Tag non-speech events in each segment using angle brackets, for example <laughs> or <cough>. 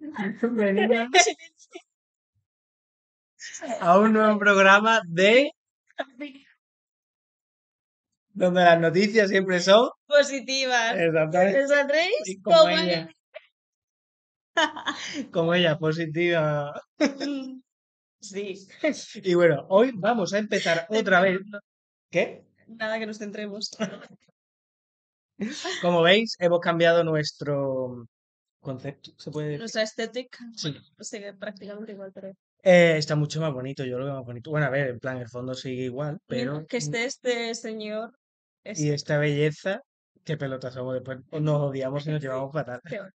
<laughs> <laughs> a un nuevo programa de donde las noticias siempre son positivas. como ella. <laughs> como ella, positiva. Sí. Y bueno, hoy vamos a empezar otra vez. ¿Qué? Nada que nos centremos. Como veis, hemos cambiado nuestro concepto, se puede... O sea, estética, sí. Pues prácticamente igual, pero... Eh, está mucho más bonito, yo lo veo más bonito. Bueno, a ver, en plan, el fondo sigue igual, pero... Que esté este señor... Y esta belleza, qué pelotas somos después. Nos odiamos y nos <laughs> llevamos fatal. Peor.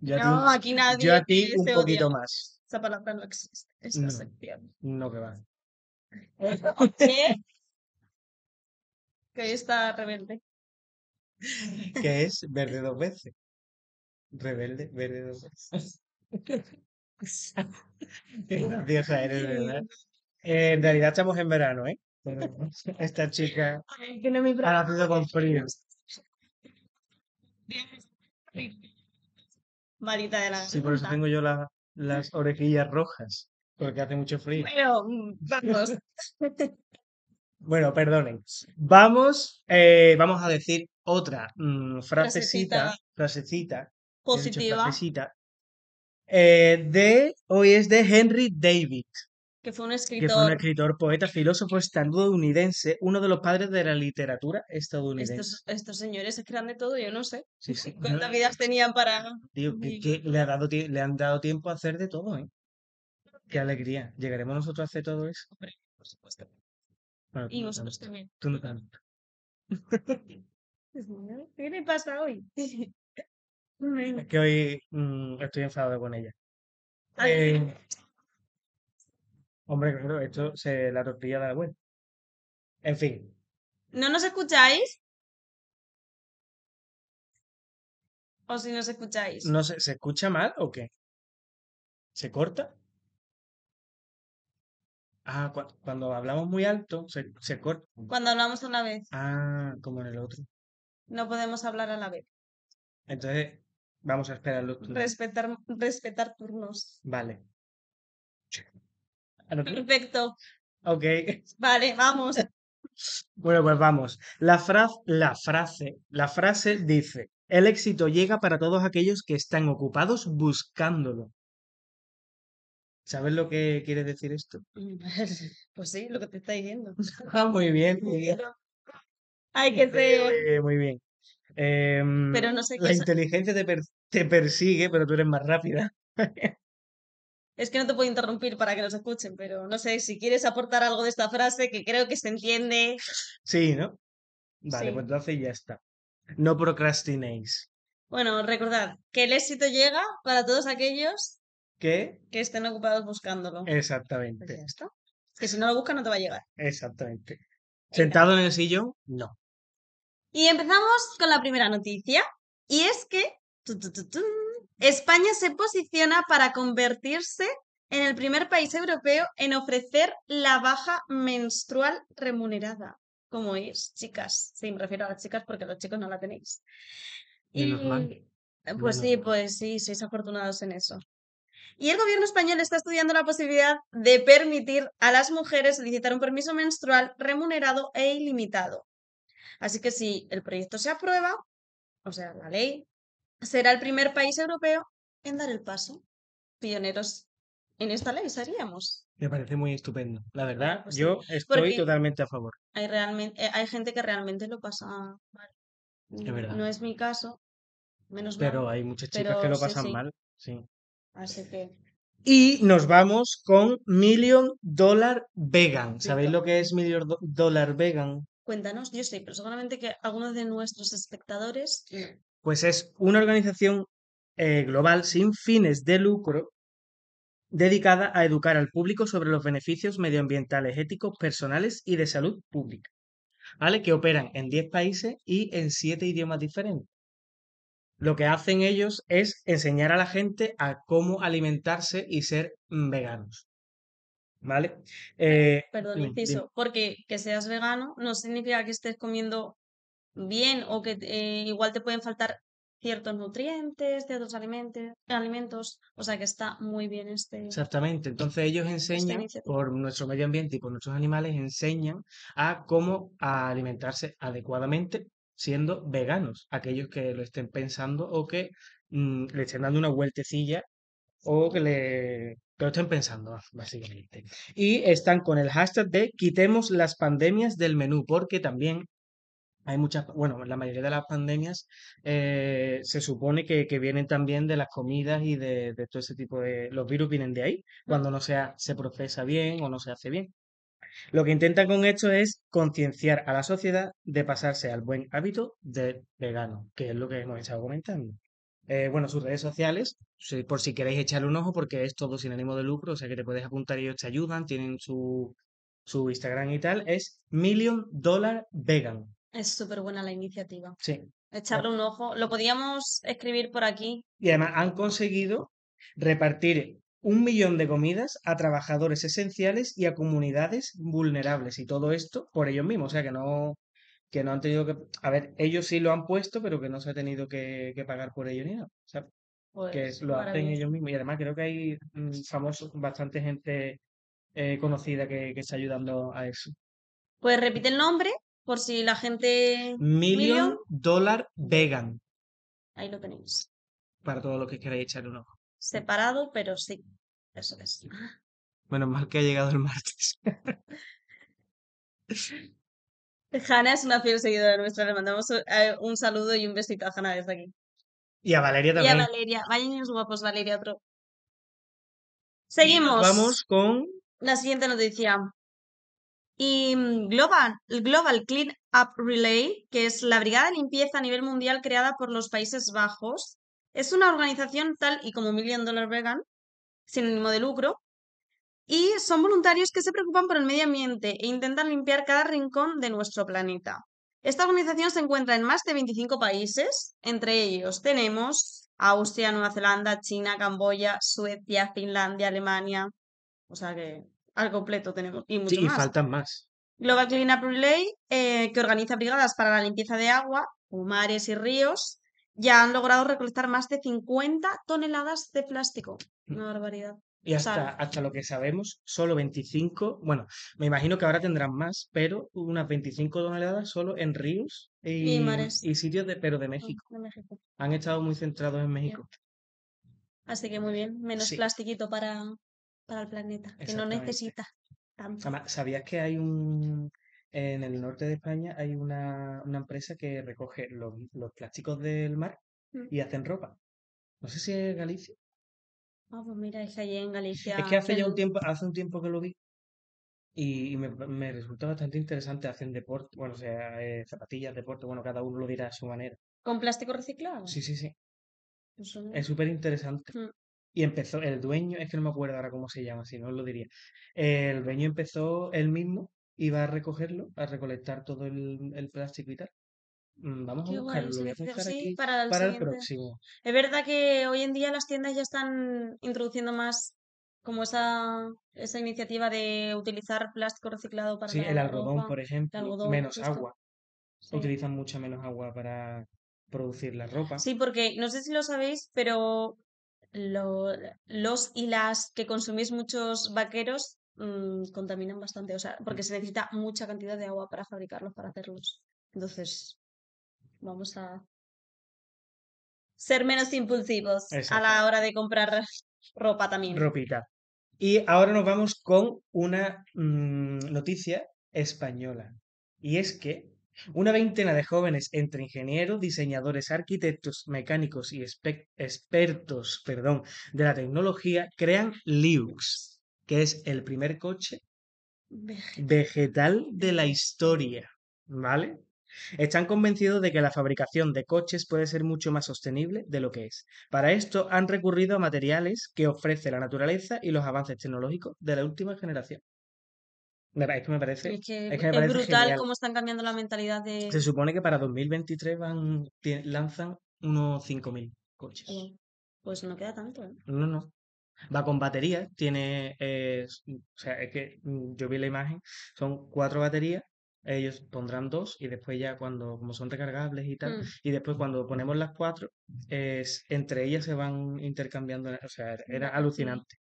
Yo no, aquí nadie. Yo a ti un este poquito más. Esa palabra no existe. Esta no, sección. No que va. ¿Qué? que ahí está rebelde. <laughs> que es verde dos veces. Rebelde, verde <laughs> Qué eres, ¿verdad? Eh, en realidad estamos en verano, ¿eh? <laughs> Esta chica no mi ha nacido con frío. Marita de la. Sí, por eso tengo yo las orejillas rojas, porque hace mucho frío. Pero vamos. Bueno, perdonen. Vamos, eh, vamos a decir otra mm, Frasecita. frasecita Positiva. Eh, de hoy es de Henry David. Que fue un escritor. Que fue un escritor, poeta, filósofo estadounidense, uno de los padres de la literatura estadounidense. Estos, señores escriben de todo, yo no sé. <laughs> ¿Cuántas vidas tenían para.? le, han dado tiempo a hacer de todo, ¿eh? Qué alegría. ¿Llegaremos nosotros a hacer todo eso? por supuesto. y vosotros también. Tú <laughs> pues ¿Qué me pasa hoy? <laughs> Es que hoy mm, estoy enfadado con ella. Eh, hombre, claro, esto se la tortilla da la vuelta. En fin. ¿No nos escucháis? ¿O si nos escucháis? No ¿se escucha mal o qué? ¿Se corta? Ah, cuando hablamos muy alto, se, se corta. Cuando hablamos a la vez. Ah, como en el otro. No podemos hablar a la vez. Entonces, Vamos a esperar los turnos. Respetar, respetar turnos. Vale. Perfecto. Ok. Vale, vamos. Bueno, pues vamos. La, frase la frase, la frase dice, el éxito llega para todos aquellos que están ocupados buscándolo. ¿Sabes lo que quiere decir esto? <laughs> Pues sí, lo que te está diciendo. <laughs> Ah, muy bien, muy bien. Hay que <laughs> ser... muy bien. Em, la inteligencia te, te persigue, pero tú eres más rápida. <laughs> Es que no te puedo interrumpir para que nos escuchen, pero no sé si quieres aportar algo de esta frase que creo que se entiende. Sí, ¿no? Vale, pues entonces ya está. No procrastinéis. Bueno, recordad que el éxito llega para todos aquellos que, que estén ocupados buscándolo. Exactamente. Pues que si no lo buscas no te va a llegar. Exactamente. Sentado en el sillón, no. Y empezamos con la primera noticia, y es que España se posiciona para convertirse en el primer país europeo en ofrecer la baja menstrual remunerada. Como es, chicas. Sí, me refiero a las chicas porque los chicos no la tenéis. Pues sí, pues sí, sois afortunados en eso. Y el gobierno español está estudiando la posibilidad de permitir a las mujeres solicitar un permiso menstrual remunerado e ilimitado. Así que si el proyecto se aprueba, o sea, la ley, será el primer país europeo en dar el paso. Pioneros en esta ley seríamos. Me parece muy estupendo. La verdad, pues yo estoy totalmente a favor. Hay, realmente, eh, hay gente que realmente lo pasa mal. No es mi caso. Menos mal. Pero hay muchas chicas que lo pasan mal. Sí. Así que. Y nos vamos con Million Dollar Vegan. ¿Sabéis lo que es Million Dollar Vegan? Cuéntanos, yo sé, pero seguramente que algunos de nuestros espectadores. Pues es una organización eh, global sin fines de lucro dedicada a educar al público sobre los beneficios medioambientales, éticos, personales y de salud pública. ¿Vale? Que operan en 10 países y en 7 idiomas diferentes. Lo que hacen ellos es enseñar a la gente a cómo alimentarse y ser veganos. ¿vale? Eh, Perdón, inciso, porque que seas vegano no significa que estés comiendo bien o que eh, igual te pueden faltar ciertos nutrientes, ciertos alimentos, alimentos, o sea que está muy bien este. Exactamente, entonces ellos enseñan por nuestro medio ambiente y por nuestros animales enseñan a cómo alimentarse adecuadamente siendo veganos, aquellos que lo estén pensando o que mm, le estén dando una vueltecilla o que le lo estén pensando, ah, básicamente. Y están con el hashtag de quitemos las pandemias del menú, porque también hay muchas, bueno, la mayoría de las pandemias eh, se supone que, vienen también de las comidas y de, todo ese tipo de... Los virus vienen de ahí, cuando no se, se procesa bien o no se hace bien. Lo que intentan con esto es concienciar a la sociedad de pasarse al buen hábito de vegano, que es lo que hemos estado comentando. Eh, bueno, sus redes sociales, por si queréis echarle un ojo, porque es todo sin ánimo de lucro, o sea que te puedes apuntar y ellos te ayudan, tienen su, su Instagram y tal, es Million Dollar Vegan. Es súper buena la iniciativa. Sí. Echarle un ojo. Lo podíamos escribir por aquí. Y además han conseguido repartir un millón de comidas a trabajadores esenciales y a comunidades vulnerables. Y todo esto por ellos mismos. O sea que no, que no han tenido que. A ver, ellos sí lo han puesto, pero que no se ha tenido que, pagar por ello ni nada. O sea, que pues, lo hacen ellos mismos. Y además creo que hay mm, famosos, bastante gente eh, conocida que, está ayudando a eso. Pues repite el nombre, por si la gente. Million, Dollar Vegan. Ahí lo tenéis. Para todo lo que queráis echar un ojo. Separado, pero sí. Eso es. Bueno, mal que ha llegado el martes. <laughs> Hanna es una fiel seguidora nuestra, le mandamos eh, un saludo y un besito a Hanna desde aquí. Y a Valeria también. Y a Valeria. Vayan guapos, Valeria, otro. Seguimos. Vamos con. La siguiente noticia. Y mm, Global, Global Clean Up Relay, que es la brigada de limpieza a nivel mundial creada por los Países Bajos, es una organización tal y como Million Dollar Vegan, sin ánimo de lucro, y son voluntarios que se preocupan por el medio ambiente e intentan limpiar cada rincón de nuestro planeta. Esta organización se encuentra en más de 25 países, entre ellos tenemos Austria, Nueva Zelanda, China, Camboya, Suecia, Finlandia, Alemania. O sea que al completo tenemos. Y sí, faltan más. Global Cleanup Relay, eh, que organiza brigadas para la limpieza de agua, mares y ríos, ya han logrado recolectar más de 50 toneladas de plástico. Una mm. barbaridad. Y hasta, hasta lo que sabemos, solo 25, bueno, me imagino que ahora tendrán más, pero unas 25 toneladas solo en ríos y, y sitios de, pero ah, de México. Han estado muy centrados en México. Así que muy bien, menos plastiquito para, para el planeta, que no necesita ¿sabías que hay un... En el norte de España hay una, una empresa que recoge los, plásticos del mar mm. y hacen ropa? No sé si es Galicia. Ah, pues mira, es allí en Galicia. Es que hace ya un tiempo, hace un tiempo que lo vi y, me, resultó bastante interesante. Hacen deporte, bueno, o sea, eh, zapatillas, deporte, bueno, cada uno lo dirá a su manera. ¿Con plástico reciclado? Sí, sí, sí. Es súper interesante. Mm. Y empezó, el dueño, es que no me acuerdo ahora cómo se llama, si no lo diría. El dueño empezó él mismo, iba a recogerlo, a recolectar todo el plástico y tal. Mm, vamos a a buscar aquí para, el, próximo. Es verdad que hoy en día las tiendas ya están introduciendo más como esa, esa iniciativa de utilizar plástico reciclado para. Sí, el algodón, por ejemplo, menos agua. Utilizan mucha menos agua para producir la ropa. Sí, porque no sé si lo sabéis, pero los y las que consumís muchos vaqueros mm, contaminan bastante, o sea, porque mm. se necesita mucha cantidad de agua para fabricarlos, para hacerlos. Entonces, vamos a ser menos impulsivos a la hora de comprar ropa también. Ropita. Y ahora nos vamos con una mm, noticia española. Y es que una veintena de jóvenes entre ingenieros, diseñadores, arquitectos, mecánicos y expertos perdón, de la tecnología crean Liux, que es el primer coche vegetal de la historia. ¿Vale? Están convencidos de que la fabricación de coches puede ser mucho más sostenible de lo que es. Para esto han recurrido a materiales que ofrece la naturaleza y los avances tecnológicos de la última generación. Es que me parece, es brutal cómo están cambiando la mentalidad de... Se supone que para 2023 van, lanzan unos 5.000 coches. Eh, pues no queda tanto. ¿eh? No, no. Va con baterías, tiene... Eh, o sea, es que mm, yo vi la imagen, son cuatro baterías ellos pondrán dos y después ya cuando, como son recargables y tal, mm. y después cuando ponemos las cuatro, es, entre ellas se van intercambiando, o sea, era alucinante.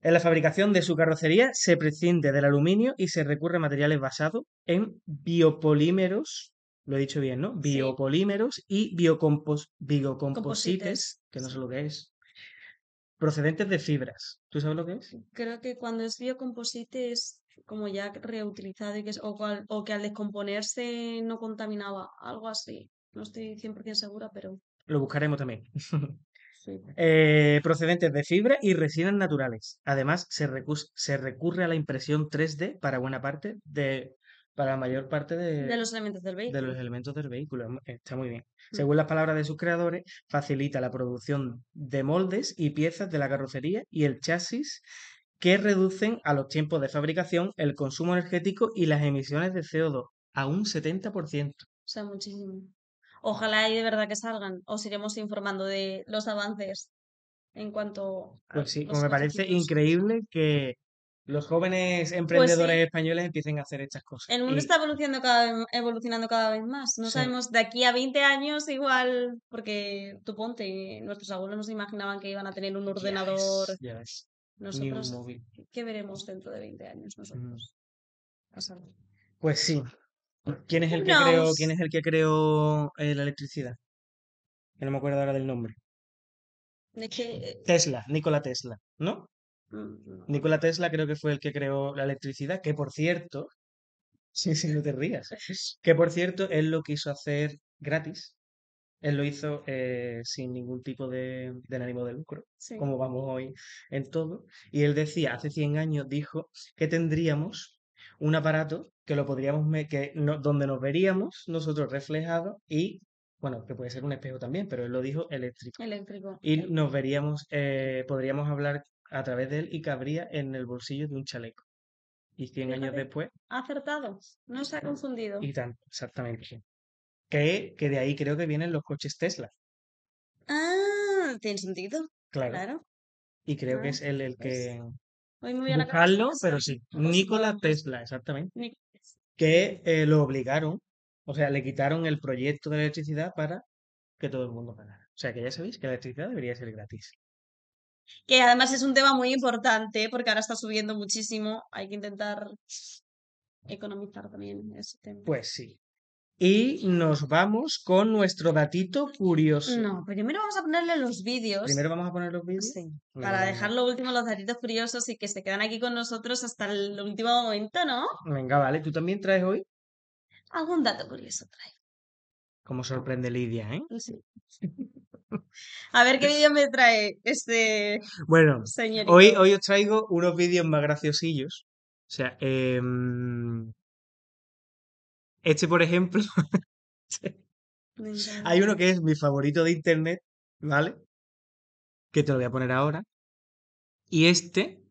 En la fabricación de su carrocería se prescinde del aluminio y se recurre a materiales basados en biopolímeros, lo he dicho bien, ¿no? Biopolímeros y biocompos, biocomposites, que no sé lo que es, procedentes de fibras. ¿Tú sabes lo que es? Creo que cuando es biocomposites como ya reutilizado y que o, que al descomponerse no contaminaba, algo así. No estoy 100% segura, pero... Lo buscaremos también. <laughs> Eh, procedentes de fibra y resinas naturales. Además, se, recurre, se recurre a la impresión 3D para buena parte de para la mayor parte de, de, los elementos del vehículo. De los elementos del vehículo. Em, está muy bien. Mm. Según las palabras de sus creadores, facilita la producción de moldes y piezas de la carrocería y el chasis que reducen a los tiempos de fabricación, el consumo energético y las emisiones de CO2 a un 70%. O sea, muchísimo. Ojalá y de verdad que salgan. Os iremos informando de los avances en cuanto Pues sí, pues me parece increíble que los jóvenes pues emprendedores españoles empiecen a hacer estas cosas. El mundo está evolucionando cada, vez, evolucionando cada vez más. No sabemos de aquí a 20 años igual, porque tú ponte, nuestros abuelos no se imaginaban que iban a tener un ordenador. Nosotros, ¿qué veremos dentro de 20 años nosotros? Mm. Pues sí. ¿Quién es, el que creó, ¿Quién es el que creó eh, la electricidad? Que no me acuerdo ahora del nombre. ¿De Tesla, Nikola Tesla, mm, ¿no? Nikola Tesla creo que fue el que creó la electricidad, que por cierto, <laughs> sí, sí, no te rías, que por cierto él lo quiso hacer gratis él lo hizo eh, sin ningún tipo de, ánimo de lucro, como vamos hoy en todo. Y él decía, hace 100 años dijo que tendríamos un aparato que lo podríamos, que donde nos veríamos nosotros reflejados y, bueno, que puede ser un espejo también, pero él lo dijo eléctrico. Eléctrico. Y nos veríamos, eh, podríamos hablar a través de él y cabría en el bolsillo de un chaleco. Y 100 años después. Acertado, no se ha confundido. Y tan, exactamente. Que, de ahí creo que vienen los coches Tesla. Ah, tiene sentido. Claro. Y creo que ah, es el pues, que. Hoy muy pues. pero pues sí. Nikola Tesla, exactamente. que eh, lo obligaron, o sea, le quitaron el proyecto de electricidad para que todo el mundo ganara. O sea, que ya sabéis que la electricidad debería ser gratis. Que además es un tema muy importante ¿eh? porque ahora está subiendo muchísimo. Hay que intentar economizar también ese tema. Pues sí. Y nos vamos con nuestro datito curioso. No, primero vamos a ponerle los vídeos. Primero vamos a poner los vídeos. para dejar lo último los datitos curiosos y que se quedan aquí con nosotros hasta el último momento, ¿no? Venga, vale. ¿Tú también traes hoy? Algún dato curioso trae. Como sorprende Lidia, ¿eh? Sí. A ver qué <laughs> vídeo me trae este. Bueno, Hoy, hoy os traigo unos vídeos más graciosillos. O sea, eh, este, por ejemplo, <laughs> hay uno que es mi favorito de internet, ¿vale? Que te lo voy a poner ahora. Y este,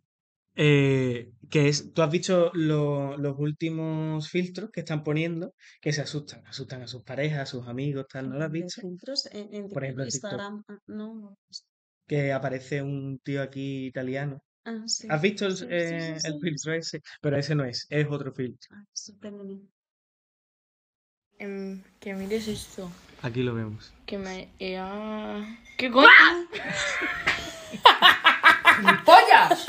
eh, que es, tú has visto los últimos filtros que están poniendo, que se asustan, asustan a sus parejas, a sus amigos, tal, ¿no lo has visto? Filtros por ejemplo, en Instagram, ah, no. Que aparece un tío aquí italiano. Ah, ¿Has visto el, eh, filtro ese? Pero ese no es, es otro filtro. Ah, Em, que mires esto. Aquí lo vemos. Que me... Eh, ah, ¿Qué coño? ¡Ah! ¡Pollas!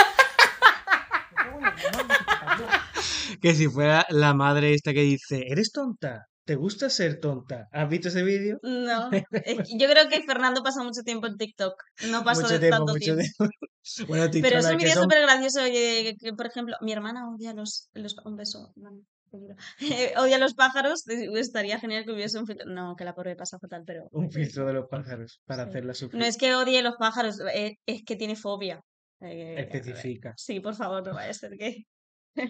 Que si fuera la madre esta que dice, ¿eres tonta? ¿Te gusta ser tonta? ¿Has visto ese vídeo? No. Yo creo que Fernando pasa mucho tiempo en TikTok. No pasó Mucho tiempo, tanto tiempo. <laughs> Pero es un vídeo súper gracioso. que, por ejemplo, mi hermana odia los, los... Un beso. <laughs> Odia a los pájaros, eh, estaría genial que hubiese un filtro. No, que la pobre pasa fatal, pero. Un filtro de los pájaros para hacerla sufrir. No es que odie los pájaros, eh, es, que tiene fobia. Especifica. Eh, sí, por favor, no vaya a ser que.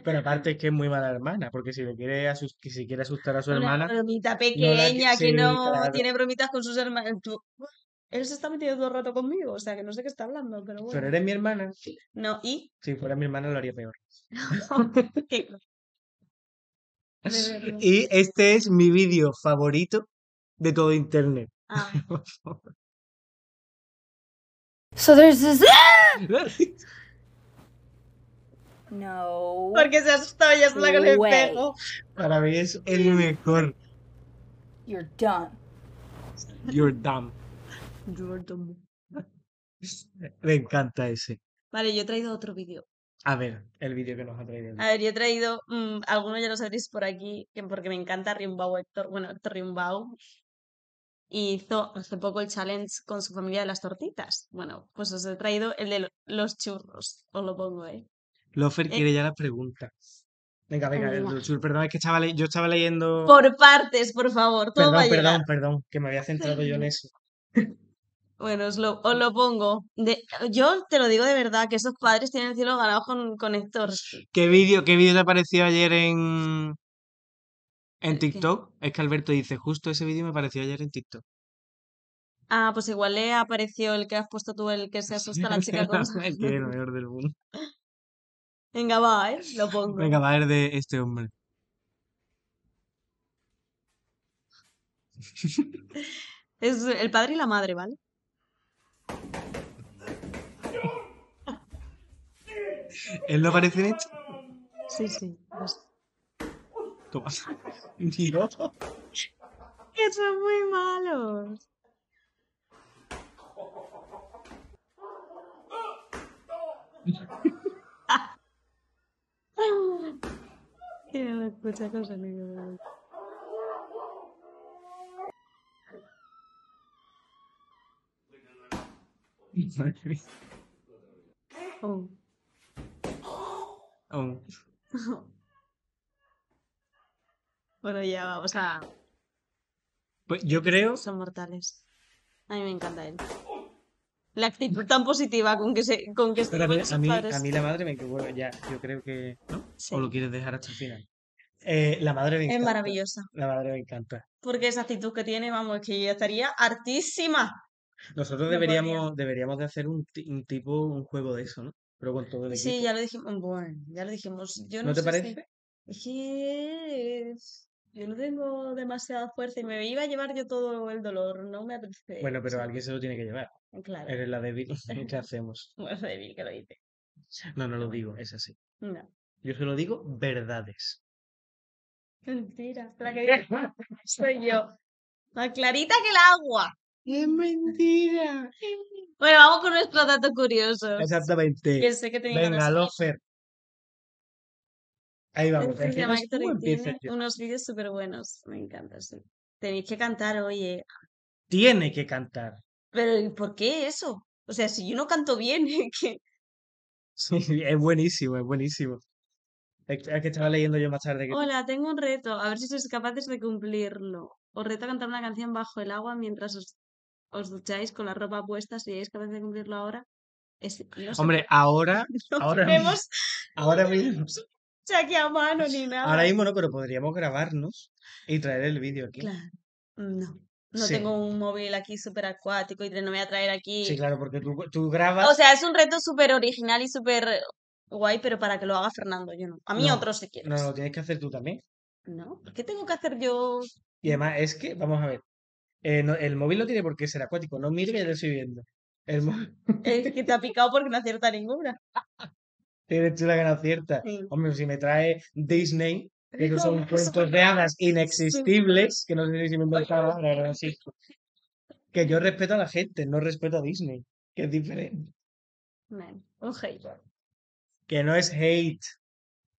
Pero <laughs> aparte es que es muy mala hermana, porque si le quiere si quiere asustar a su Una hermana. bromita pequeña, que no tiene bromitas con sus hermanos Él se está metiendo todo el rato conmigo, o sea que no sé qué está hablando, pero eres mi hermana. No, ¿y? Si fuera mi hermana lo haría peor. <laughs> Pues y este es mi vídeo favorito de todo Internet. Ah. <laughs> So there's this... <laughs> No. Porque se asustó y es la con el espejo. Para mí es el mejor. You're done. You're dumb. You're dumb. Me encanta ese. Vale, yo he traído otro vídeo. A ver, el vídeo que nos ha traído. A ver, yo he traído, mm, algunos ya lo sabréis por aquí, porque me encanta Rimbau Héctor, bueno, Héctor Rimbau hizo hace poco el challenge con su familia de las tortitas. Bueno, pues os he traído el de los churros, os lo pongo ahí. Lofer eh quiere ya la pregunta. Venga, venga, el los churro, perdón, es que estaba yo estaba leyendo... Por partes, por favor, todo Perdón, perdón, perdón, que me había centrado yo en <laughs> eso. Bueno, os lo, pongo. yo te lo digo de verdad, que esos padres tienen el cielo ganado con, con Héctor. ¿Qué vídeo, qué vídeo te apareció ayer en, en eh, TikTok? Es que Alberto dice, justo ese vídeo me apareció ayer en TikTok. Ah, pues igual le apareció el que has puesto tú, el que se asusta a la chica con... <laughs> el que <laughs> del mundo. Venga, va, ¿eh? Lo pongo. Venga, va, es de este hombre. <laughs> es el padre y la madre, ¿vale? <laughs> ¿Él no parece hecho? Sí, sí. Toma. <laughs> que son muy malos. la <laughs> escucha, cosa, amigo. Oh. Oh. bueno, ya vamos a. Pues yo creo. Son mortales. A mí me encanta él. La actitud tan positiva con que se. Con que a, mí, a, mí, la madre me bueno, ya, yo creo que. ¿O lo quieres dejar hasta el final? Eh, la madre me encanta. Es maravillosa. La madre me encanta. Porque esa actitud que tiene, vamos, que yo estaría hartísima. Nosotros deberíamos, deberíamos de hacer un, tipo, un juego de eso, ¿no? Pero con todo el equipo. Sí, ya lo dijimos, bueno, ya lo dijimos. Yo ¿No, te parece? Si... Es yo no tengo demasiada fuerza y me iba a llevar yo todo el dolor, no me apetece. Bueno, pero alguien se lo tiene que llevar. Claro. Eres la débil, <laughs> <laughs> ¿qué hacemos? débil que lo dice. No, no lo digo, es así. No. Yo lo digo verdades. Mentira, que <laughs> soy yo. Más clarita que el agua. ¡Qué mentira. Bueno, vamos con nuestro dato curioso. Exactamente. sé que Venga, Lofer. Ahí vamos. Este tiene unos vídeos súper buenos. Me encanta, Tenéis que cantar, oye. Tiene que cantar. Pero por qué eso? O sea, si yo no canto bien, <laughs> ¿qué? Sí, es buenísimo, es buenísimo. Es que estaba leyendo yo más tarde. Que... Hola, tengo un reto. A ver si sois capaces de cumplirlo. Os reto a cantar una canción bajo el agua mientras os os ducháis con la ropa puesta, si seríais capaces de cumplirlo ahora. Hombre, ahora, <laughs> ahora, <laughs> ahora mismo. <laughs> ni nada. Ahora mismo no, pero podríamos grabarnos y traer el vídeo aquí. No. No tengo un móvil aquí súper acuático y no me voy a traer aquí. Sí, claro, porque tú, grabas. O sea, es un reto súper original y súper guay, pero para que lo haga Fernando, yo no. A mí otro se quiere. No, lo tienes que hacer tú también. No, ¿qué tengo que hacer yo? Y además es que, vamos a ver, eh, el móvil no tiene por qué ser acuático, no mire que lo estoy viendo. <laughs> Es que te ha picado porque no acierta ninguna. Tiene chula que no acierta. Hombre, si me trae Disney, que son <laughs> cuentos de hadas inexistibles, que no sé si me inventaba sí. <laughs> Que yo respeto a la gente, no respeto a Disney, que es diferente. un hate. Que no es hate,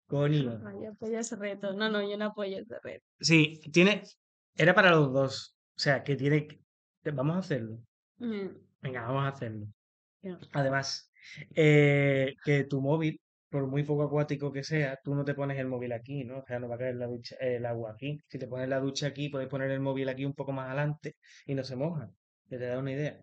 coño. Ay, reto. No, no, yo no apoyo ese reto. Sí, tiene. Era para los dos. O sea, que tiene que... Vamos a hacerlo. Venga, vamos a hacerlo. Además, eh, que tu móvil, por muy poco acuático que sea, tú no te pones el móvil aquí, ¿no? O sea, no va a caer la ducha, el agua aquí. Si te pones la ducha aquí, puedes poner el móvil aquí un poco más adelante y no se moja. Que te da una idea.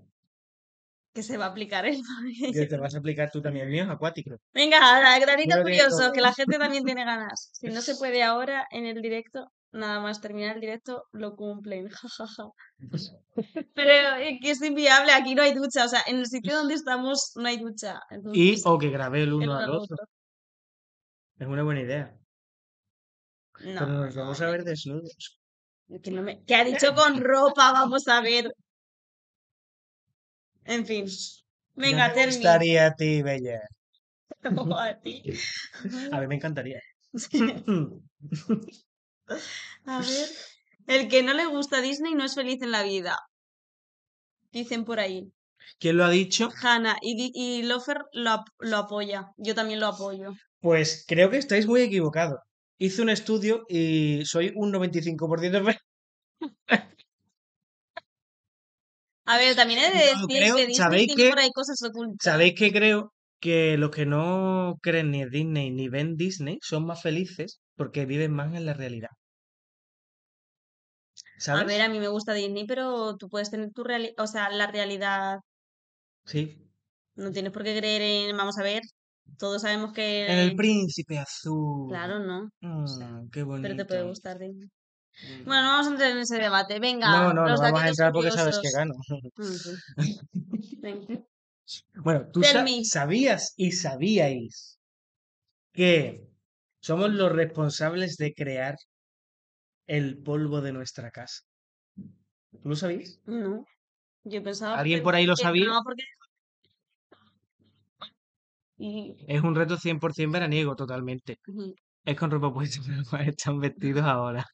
Que se va a aplicar el móvil. Que te vas a aplicar tú también. El mío es acuático. Venga, ahora, granito curioso, que la gente también tiene ganas. Si no se puede ahora en el directo, nada más terminar el directo, lo cumplen, <laughs> jajaja. <laughs> Pero es que es inviable, aquí no hay ducha, o sea, en el sitio donde estamos no hay ducha. y o que grabé el uno al otro. Es una buena idea. No, Pero nos vamos a ver desnudos. Que, no ha dicho con ropa, vamos a ver. En fin. Venga, no me gustaría a ti, Bella. <laughs> a ti. A mí me encantaría. A ver. El que no le gusta Disney no es feliz en la vida. Dicen por ahí. ¿Quién lo ha dicho? Hannah. Y, Lofer lo, apoya. Yo también lo apoyo. Pues creo que estáis muy equivocados. Hice un estudio y soy un 95% A ver, también he de decir que Disney por cosas ocultas. ¿Sabéis qué creo que los que no creen ni en Disney ni ven Disney son más felices porque viven más en la realidad. A ver, a mí me gusta Disney, pero tú puedes tener tu realidad, o sea, la realidad. Sí. No tienes por qué creer en, vamos a ver, todos sabemos que... En el príncipe azul. Claro, ¿no? Mm, pero te puede gustar Disney. Mm. Bueno, no vamos a entrar en ese debate. Venga. No, no, no vamos a entrar porque sabes que gano. Mm, <laughs> Bueno, tú sabías y sabíais que somos los responsables de crear el polvo de nuestra casa. ¿Tú lo sabías? No. Yo pensaba. ¿Alguien por ahí lo sabía? Es un reto 100% veraniego, totalmente. Es con ropa puesta, <laughs> pero están vestidos ahora.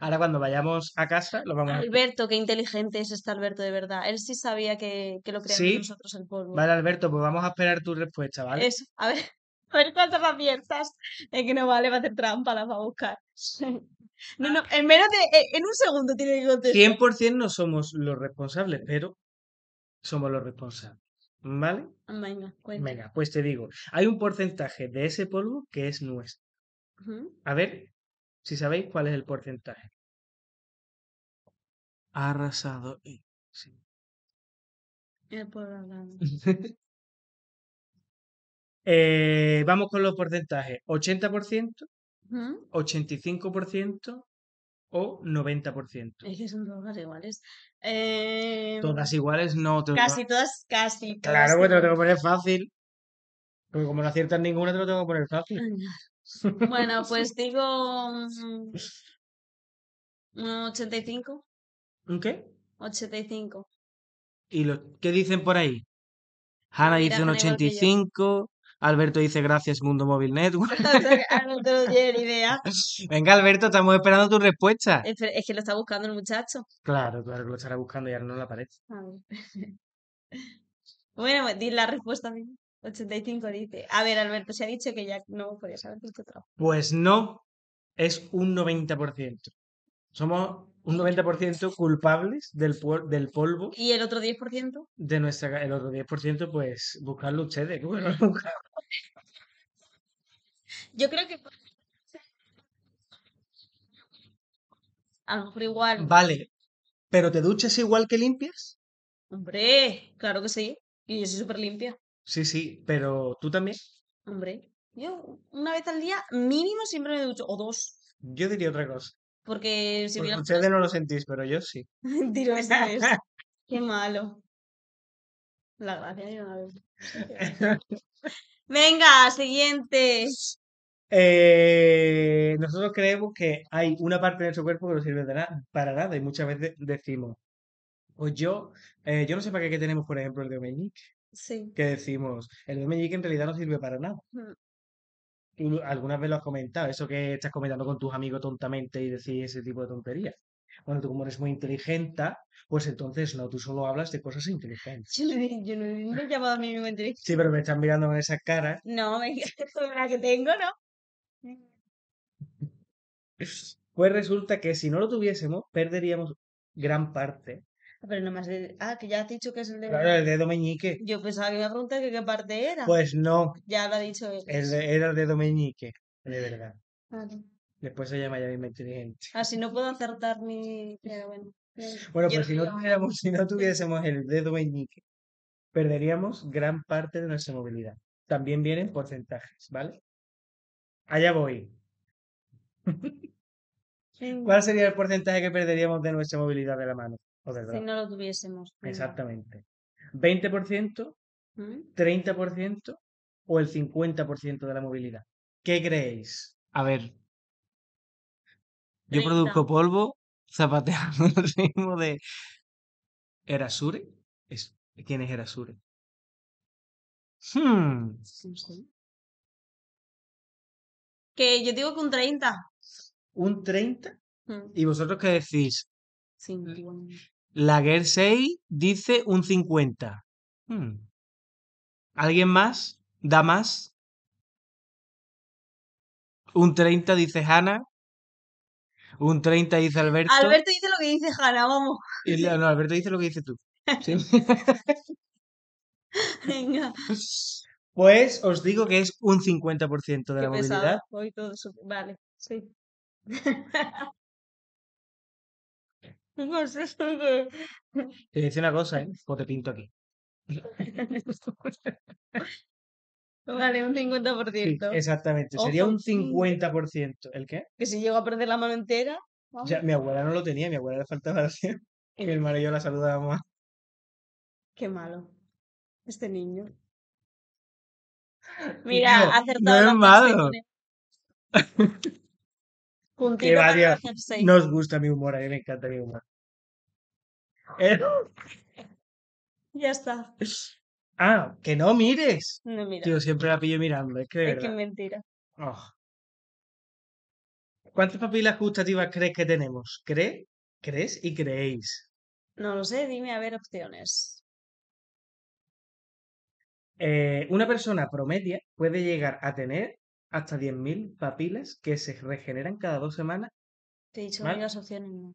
Ahora cuando vayamos a casa lo vamos Alberto, qué inteligente es este Alberto, de verdad. Él sí sabía que, que lo creamos nosotros el polvo. Vale, Alberto, pues vamos a esperar tu respuesta, ¿vale? Eso, a ver, <laughs> a ver cuántas aciertas. Es que no vale, va a hacer trampa, las va a buscar. <laughs> No, no, ah. en menos de... E, en un segundo tiene que contestar. 100% no somos los responsables, pero somos los responsables. ¿Vale? Venga, Venga, pues te digo, hay un porcentaje de ese polvo que es nuestro. A ver, si sabéis cuál es el porcentaje. Arrasado. Sí. <laughs> Eh, vamos con los porcentajes. 80%, 85% o 90%. Es que son todas iguales. Em, todas iguales no. todas. casi todas, casi. claro, bueno, pues te lo tengo que poner fácil. Porque como no aciertas ninguna, te lo tengo que poner fácil. Bueno, <laughs> pues digo un mm, mm, 85. ¿Un qué? 85. ¿Y lo, qué dicen por ahí? Hanna dice un 85. Alberto dice gracias Mundo Móvil Network. <laughs> no tengo ni idea. <laughs> Venga Alberto, estamos esperando tu respuesta. Es, que lo está buscando el muchacho. Claro, claro lo estará buscando y ahora no la aparece. bueno, pues, di la respuesta mismo. 85 dice. A ver, Alberto, se ha dicho que ya no podías haber visto otro Pues no, es un 90%. Somos un 90% culpables del, del polvo. ¿Y el otro 10%? De nuestra, el otro 10%, pues buscarlo ustedes. <laughs> Yo creo que. A lo mejor igual. Vale, pero ¿te duchas igual que limpias? Hombre, claro que sí. Y yo soy súper limpia. Sí, sí, pero tú también. Hombre, yo una vez al día mínimo siempre me ducho, o dos. Yo diría otra cosa. Porque si hubiera. Ustedes no lo sentís, pero yo sí. Tiro esta vez. Qué malo. La gracia de una vez. <laughs> Venga, siguiente. Eh, nosotros creemos que hay una parte de nuestro cuerpo que no sirve de nada, para nada y muchas veces decimos, o pues yo, eh, yo no sé para qué tenemos, por ejemplo, el de sí. que decimos, el dedo que en realidad no sirve para nada. Tú algunas veces lo has comentado, eso que estás comentando con tus amigos tontamente y decís ese tipo de tonterías. Bueno, tú como eres muy inteligente, pues entonces no, tú solo hablas de cosas inteligentes. Yo, no, he llamado a mí mismo inteligente. Sí, pero me están mirando con esa cara. No, <laughs> es la que tengo, ¿no? <laughs> Pues resulta que si no lo tuviésemos, perderíamos gran parte pero Ah, que ya has dicho que es el dedo. Claro, el dedo meñique. Yo pensaba que me preguntar que qué parte era. Pues no. Ya lo ha dicho él. El, era el dedo meñique, de verdad. Ah, Después se llama llave inteligente. Ah, si no puedo acertar ni... bueno. pues si no, tuviéramos, si no tuviésemos el dedo meñique, perderíamos gran parte de nuestra movilidad. También vienen porcentajes, ¿vale? Allá voy. <laughs> ¿Cuál sería el porcentaje que perderíamos de nuestra movilidad de la mano? si no lo tuviésemos. Exactamente. 20%, 30% ¿Mm? o el 50% de la movilidad. ¿Qué creéis? A ver. Yo produzco polvo zapateando el <laughs> ritmo de Erasure. Es... ¿Quién es Erasure? Hmm. Que yo digo que un 30. ¿Un 30? Mm. ¿Y vosotros qué decís? 50. La Gersay dice un 50. Hmm. ¿Alguien más? ¿Da más? Un 30 dice Hanna. Un 30 dice Alberto. Alberto dice lo que dice Hanna, vamos. no, Alberto dice lo que dice tú. <laughs> ¿Sí? Venga. Pues os digo que es un 50% de la movilidad. Hoy todo Vale, sí. <laughs> Te dice una cosa, ¿eh? <laughs> O te pinto aquí. <laughs> Vale, un 50%. exactamente, sería un 50%. ¿El qué? Que si llego a perder la mano entera. Ya, mi abuela no lo tenía, mi abuela le faltaba la Y el hermano la yo la Qué malo. Este niño. Mira, acertado. No es malo. Que varias... <laughs> gusta mi humor, a mí me encanta mi humor. Eh, ya está. Ah, que no mires. No Yo siempre la pillo mirando, es que. Es mentira. Oh. ¿Cuántas papilas gustativas crees que tenemos? ¿Cree? ¿Crees y creéis? No lo sé, dime a ver opciones. Eh, una persona promedia puede llegar a tener hasta 10.000 papilas que se regeneran cada dos semanas. Te he dicho ¿Vale? las opciones.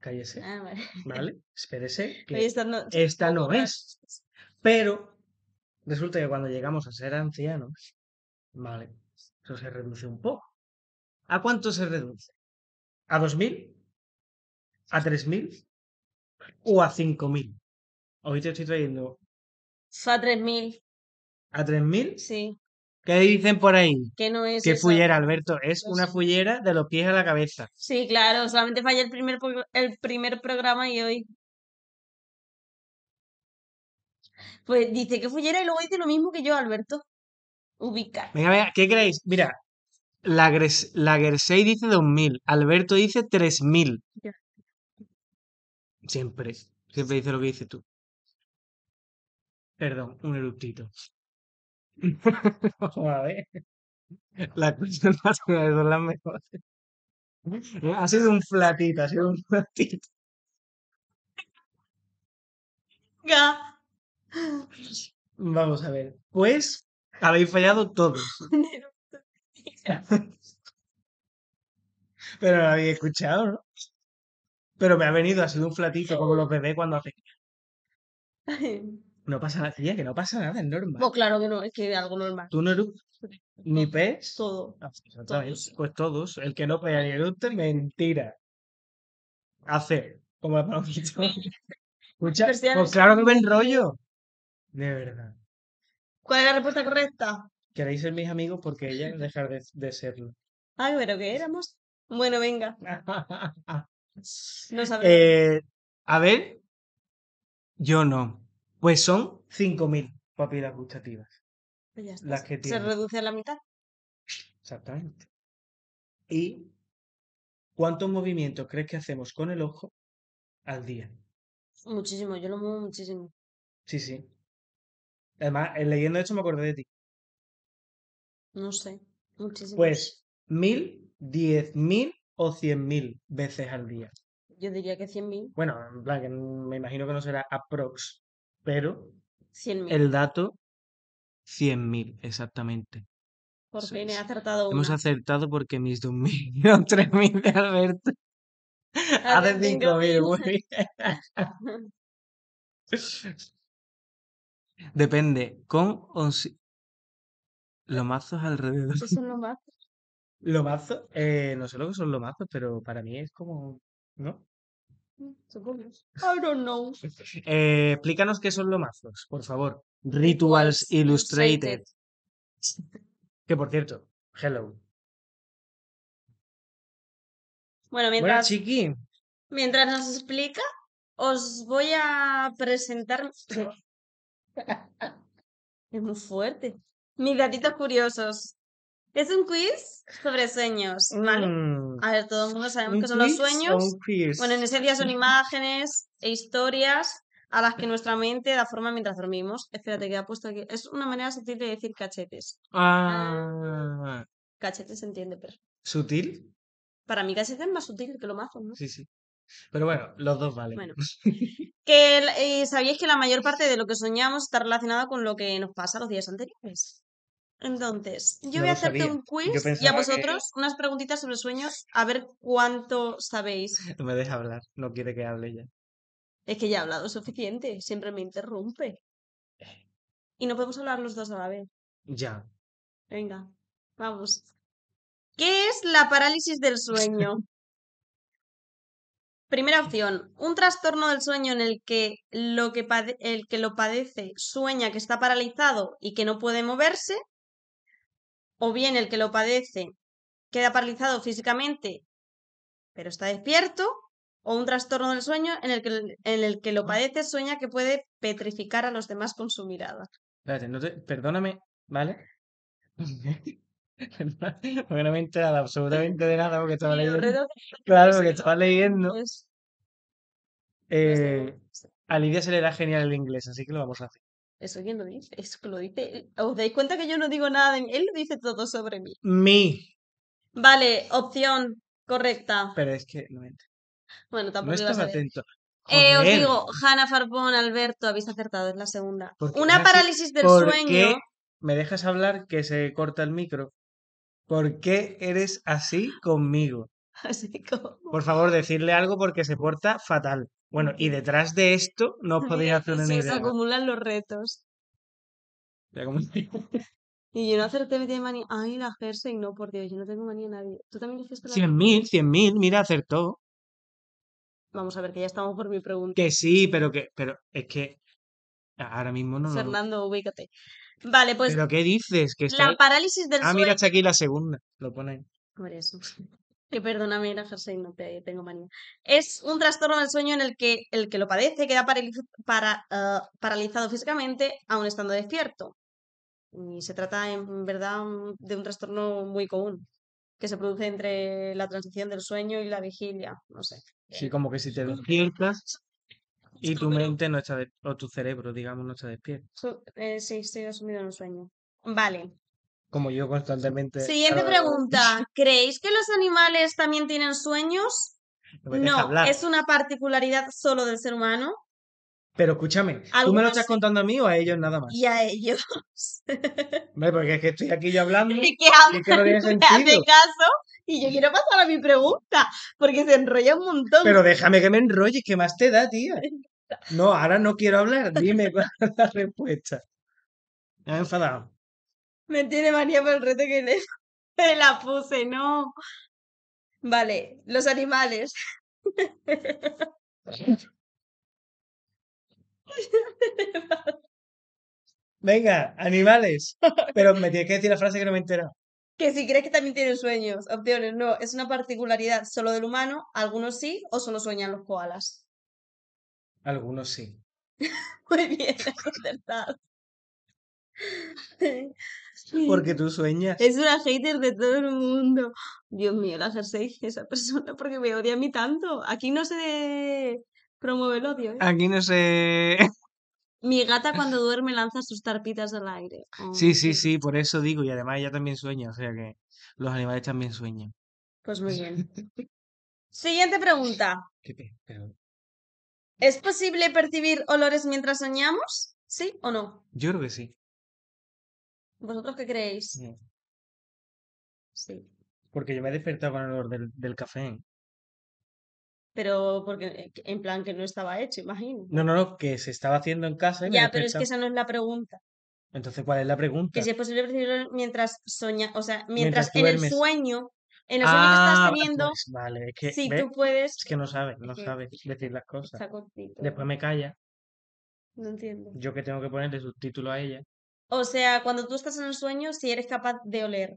Cállese. Ah, vale. vale. <laughs> espérese. esta no, esta no es. Pero resulta que cuando llegamos a ser ancianos, vale, eso se reduce un poco. ¿A cuánto se reduce? ¿A 2.000? ¿A 3.000? ¿O a 5.000? Hoy te estoy trayendo. A 3.000. ¿A 3.000? Sí. ¿Qué dicen por ahí? Que no es. ¿Qué eso? fullera, Alberto? Es una fullera de los pies a la cabeza. Sí, claro, solamente falla el primer, el primer programa y hoy. Pues dice que fullera y luego dice lo mismo que yo, Alberto. Ubicar. Venga, venga, ¿qué creéis? Mira, la, Gersay la dice 2000, Alberto dice 3000. Siempre, siempre dice lo que dices tú. Perdón, un eructito. Vamos a ver. La cuestión más son las mejores. Ha sido un flatito ha sido un flatito Vamos a ver. Pues habéis fallado todos. Pero lo habéis escuchado, ¿no? Pero me ha venido, ha sido un flatito como los bebés cuando hacen. <laughs> No pasa nada, que no pasa nada, es normal. Pues claro que no, es que algo normal. Tú no eructas ni pez. Todo. Ah, pues, pues todos. El que no pega ni eructe, mentira. Hacer, como el palomita. <laughs> Escucha, pues, pues claro que buen rollo. De verdad. ¿Cuál es la respuesta correcta? Queréis ser mis amigos porque ella dejar de, serlo. Ay, pero que éramos. Bueno, venga. <laughs> no sabemos. Eh, a ver, yo no. Pues son 5.000 papilas gustativas. Pues que Se reduce a la mitad. Exactamente. ¿Y cuántos movimientos crees que hacemos con el ojo al día? Muchísimo, yo lo muevo muchísimo. Sí, sí. Además, eh, leyendo esto me acordé de ti. No sé, muchísimo. Pues, mil, diez mil o cien mil veces al día. Yo diría que cien mil. Bueno, en plan, me imagino que no será aprox pero el dato, 100.000, exactamente. Por fin he acertado Hemos acertado porque mis 2.000 3.000 <laughs> de Alberto. Hace 5.000, güey. Depende, con o si... mazos alrededor. ¿Qué son los ¿Lo Lomazos, eh, no sé lo que son los mazos, pero para mí es como. ¿No? Mm, supongo. I don't know. Eh, explícanos qué son los mazos, por favor. Rituals Illustrated. Que por cierto, hello. Bueno, mientras. Mientras nos explica, os voy a presentar. <laughs> es muy fuerte. Mis gatitos curiosos. Es un quiz sobre sueños, ¿vale? Mm. A ver, todo el mundo sabemos que son los sueños. Bueno, en esencia son <laughs> imágenes e historias a las que nuestra mente da forma mientras dormimos. Espérate, que ha puesto aquí. Es una manera sutil de decir cachetes. Ah. ah. Cachetes se entiende, pero. ¿Sutil? Para mí cachetes es más sutil que lo mazo, ¿no? Sí, sí. Pero bueno, los dos valen. Bueno, <laughs> que eh, sabíais que la mayor parte de lo que soñamos está relacionada con lo que nos pasa los días anteriores. Entonces, yo voy a hacerte un quiz y a vosotros unas preguntitas sobre sueños, a ver cuánto sabéis. <laughs> No me deja hablar, no quiere que hable ya. Es que ya he hablado suficiente, siempre me interrumpe. Eh. Y no podemos hablar los dos a la vez. Ya. Venga, vamos. ¿Qué es la parálisis del sueño? <laughs> Primera opción, un trastorno del sueño en el que, lo que el que lo padece sueña que está paralizado y que no puede moverse o bien el que lo padece queda paralizado físicamente pero está despierto, o un trastorno del sueño en el que, en el que lo padece sueña que puede petrificar a los demás con su mirada. perdóname, ¿vale? <laughs> <laughs> no me he enterado absolutamente de nada porque estaba leyendo. <laughs> Claro, que estaba leyendo. Pues, eh, a Lidia se le da genial el inglés, así que lo vamos a hacer. ¿Eso quién lo dice? lo dice. ¿Os dais cuenta que yo no digo nada? De Él dice todo sobre mí. Mi. Vale, opción correcta. Pero es que no entra. Bueno, tampoco. No estás atento. Eh, os digo, Hanna Farbón, Alberto, habéis acertado, es la segunda. Una parálisis del sueño. me dejas hablar que se corta el micro? ¿Por qué eres así conmigo? <laughs> Así como. Por favor, decirle algo porque se porta fatal. Bueno, y detrás de esto no os <laughs> podéis hacer una idea. Se acumulan los retos. Ya como... <laughs> y yo no hacerte de manía. Ay, la jersey, no, por Dios, yo no tengo manía a nadie. ¿Tú también dices dijiste la 100.000, 100.000, mira, acertó. Vamos a ver, que ya estamos por mi pregunta. Que sí, pero que pero es que ahora mismo no Fernando, ubícate. Vale, pues. ¿Pero qué dices? Que La parálisis del ah, Ah, mira, está aquí la segunda. Lo pone ahí. Por eso. Que perdóname, no tengo manía. Es un trastorno del sueño en el que el que lo padece queda eh, paralizado físicamente aún estando despierto. Y se trata, en verdad, de un trastorno muy común que se produce entre la transición del sueño y la vigilia. No sé. Sí, como que si te despiertas y tu mente no está, o tu cerebro, digamos, no está despierto. Eh, sí, estoy asumido en un sueño. Vale, como yo constantemente. Siguiente pregunta. <laughs> ¿Creéis que los animales también tienen sueños? No, es una particularidad solo del ser humano. Pero escúchame, ¿tú me lo estás contando a mí o a ellos nada más? Y a ellos. <laughs> porque es que estoy aquí yo hablando. y que, no tiene sentido. caso y yo quiero pasar a mi pregunta, porque se enrolla un montón. Pero déjame que me enrolle, qué más te da, tía. <laughs> No, ahora no quiero hablar. Dime cuál es la respuesta. Me ha enfadado. Me tiene manía por el reto que le, <laughs> la puse, no. Vale, los animales. <laughs> Venga, animales. Pero me tienes que decir la frase que no me he Que si crees que también tienen sueños, opciones no. Es una particularidad solo del humano, algunos sí o solo sueñan los koalas. Algunos sí. <laughs> Muy bien, acertado. Porque tú sueñas. Es una hater de todo el mundo. Dios mío, la jersey, esa persona, porque me odia a mí tanto. Aquí no se promueve el odio. ¿eh? Aquí no se. <laughs> Mi gata cuando duerme lanza sus tarpitas al aire. sí, sí, sí, por eso digo. Y además ella también sueña, o sea que los animales también sueñan. Pues muy bien. <laughs> Siguiente pregunta. ¿Es posible percibir olores mientras soñamos? ¿Sí o no? Yo creo que sí. ¿Vosotros qué creéis? Mm. Sí. Porque yo me he despertado con el olor del, café. Pero porque eh, en plan que no estaba hecho, imagino. No, no, no, que se estaba haciendo en casa. ya, pero es que esa no es la pregunta. Entonces, ¿cuál es la pregunta? Que si es posible decirlo mientras soña, o sea, mientras, en el sueño, en el sueño que estás ah, teniendo, pues vale, es que, si tú puedes... Es que no sabes, no sabes decir las cosas. Está Después me calla. No entiendo. Yo que tengo que ponerle subtítulo a ella. O sea, cuando tú estás en el sueño, si eres capaz de oler.